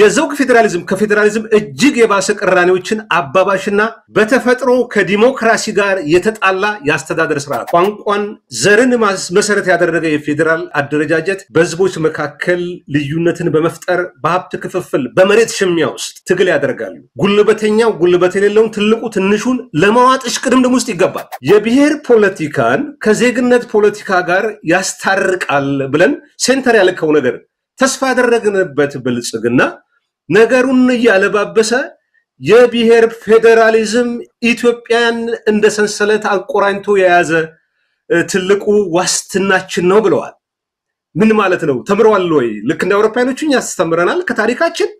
የዘውግ ፌዴራሊዝም ከፌዴራሊዝም እጅግ የባሰ ቅራኔዎችን አባባሽና በተፈጥሮ ከዲሞክራሲ ጋር የተጣላ የአስተዳደር ስርዓት፣ ቋንቋን፣ ዘርን መሰረት ያደረገ የፌዴራል አደረጃጀት በህዝቦች መካከል ልዩነትን በመፍጠር በሀብት ክፍፍል፣ በመሬት ሽሚያ ውስጥ ትግል ያደርጋሉ። ጉልበተኛው ጉልበት የሌለውን፣ ትልቁ ትንሹን ለመዋጥ እሽቅድምድም ውስጥ ይገባል። የብሔር ፖለቲካን ከዜግነት ፖለቲካ ጋር ያስታርቃል ብለን ሴንተር ያልከው ነገር ተስፋ ያደረግንበት ብልጽግና ነገሩን እያለባበሰ የብሔር ፌዴራሊዝም ኢትዮጵያን እንደ ሰንሰለት አቆራኝቶ የያዘ ትልቁ ዋስትናችን ነው ብለዋል። ምን ማለት ነው? ተምረዋል ወይ? ልክ እንደ አውሮፓያኖቹ እኛ አስተምረናል ከታሪካችን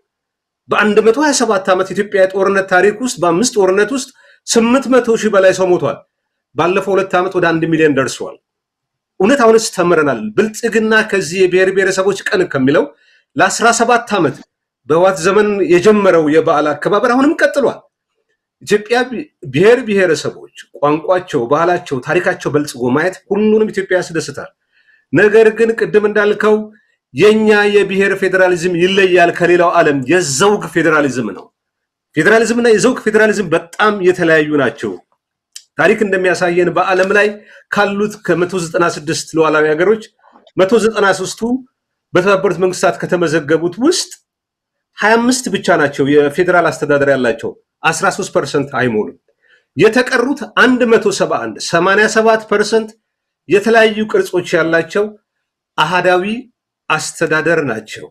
በ127 ዓመት ኢትዮጵያ የጦርነት ታሪክ ውስጥ በአምስት ጦርነት ውስጥ 800 ሺህ በላይ ሰው ሞቷል። ባለፈው ሁለት ዓመት ወደ አንድ ሚሊዮን ደርሷል። እውነታውንስ ተምረናል። ብልጽግና ከዚህ የብሔር ብሔረሰቦች ቀን ከሚለው ለአስራ ሰባት ዓመት በህወሓት ዘመን የጀመረው የበዓል አከባበር አሁንም ቀጥሏል። ኢትዮጵያ ብሔር ብሔረሰቦች ቋንቋቸው፣ ባህላቸው፣ ታሪካቸው በልጽጎ ማየት ሁሉንም ኢትዮጵያ ያስደስታል። ነገር ግን ቅድም እንዳልከው የኛ የብሔር ፌዴራሊዝም ይለያል ከሌላው ዓለም የዘውግ ፌዴራሊዝም ነው። ፌዴራሊዝምና የዘውግ ፌዴራሊዝም በጣም የተለያዩ ናቸው። ታሪክ እንደሚያሳየን በዓለም ላይ ካሉት ከ196 ሉዓላዊ ሀገሮች 193ቱ በተባበሩት መንግስታት ከተመዘገቡት ውስጥ 25 ብቻ ናቸው የፌዴራል አስተዳደር ያላቸው 13 ፐርሰንት አይሞሉም። የተቀሩት 171 87 ፐርሰንት የተለያዩ ቅርጾች ያላቸው አህዳዊ አስተዳደር ናቸው።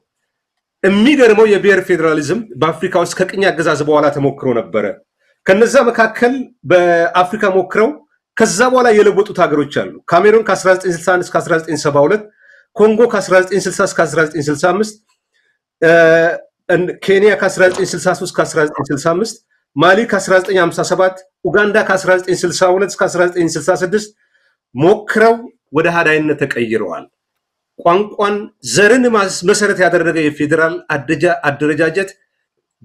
የሚገርመው የብሔር ፌዴራሊዝም በአፍሪካ ውስጥ ከቅኝ አገዛዝ በኋላ ተሞክሮ ነበረ። ከነዛ መካከል በአፍሪካ ሞክረው ከዛ በኋላ የለወጡት ሀገሮች አሉ። ካሜሩን ከ1961 እስከ 1972፣ ኮንጎ ከ1960 እስከ 1965፣ ኬንያ ከ1963 እስከ 1965፣ ማሊ ከ1957፣ ኡጋንዳ ከ1962 እስከ 1966 ሞክረው ወደ ሃዳይነት ተቀይረዋል። ቋንቋን፣ ዘርን መሰረት ያደረገ የፌዴራል አደረጃጀት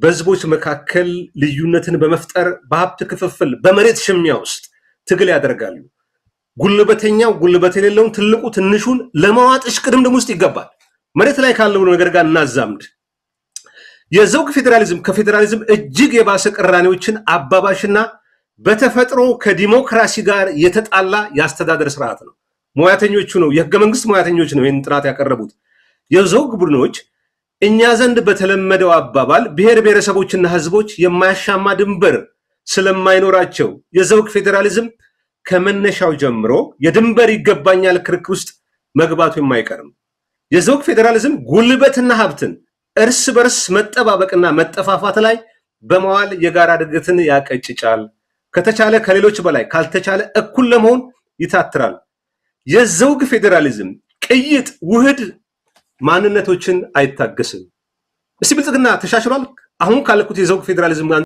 በህዝቦች መካከል ልዩነትን በመፍጠር በሀብት ክፍፍል፣ በመሬት ሽሚያ ውስጥ ትግል ያደርጋሉ። ጉልበተኛው ጉልበት የሌለውን ትልቁ ትንሹን ለመዋጥ እሽቅድምድም ውስጥ ይገባል። መሬት ላይ ካለው ነገር ጋር እናዛምድ። የዘውግ ፌዴራሊዝም ከፌዴራሊዝም እጅግ የባሰ ቅራኔዎችን አባባሽና በተፈጥሮ ከዲሞክራሲ ጋር የተጣላ የአስተዳደር ስርዓት ነው። ሙያተኞቹ ነው የህገ መንግስት ሙያተኞች ነው ይህን ጥናት ያቀረቡት የዘውግ ቡድኖች እኛ ዘንድ በተለመደው አባባል ብሔር ብሔረሰቦችና ህዝቦች የማያሻማ ድንበር ስለማይኖራቸው የዘውግ ፌዴራሊዝም ከመነሻው ጀምሮ የድንበር ይገባኛል ክርክር ውስጥ መግባቱ የማይቀር ነው። የዘውግ ፌዴራሊዝም ጉልበትና ሀብትን እርስ በርስ መጠባበቅና መጠፋፋት ላይ በመዋል የጋራ እድገትን ያቀጭጫል። ከተቻለ ከሌሎች በላይ ካልተቻለ እኩል ለመሆን ይታትራል። የዘውግ ፌዴራሊዝም ቅይጥ ውህድ ማንነቶችን አይታገስም። እስቲ ብልጽግና ተሻሽሏል። አሁን ካለኩት የዘውግ ፌዴራሊዝም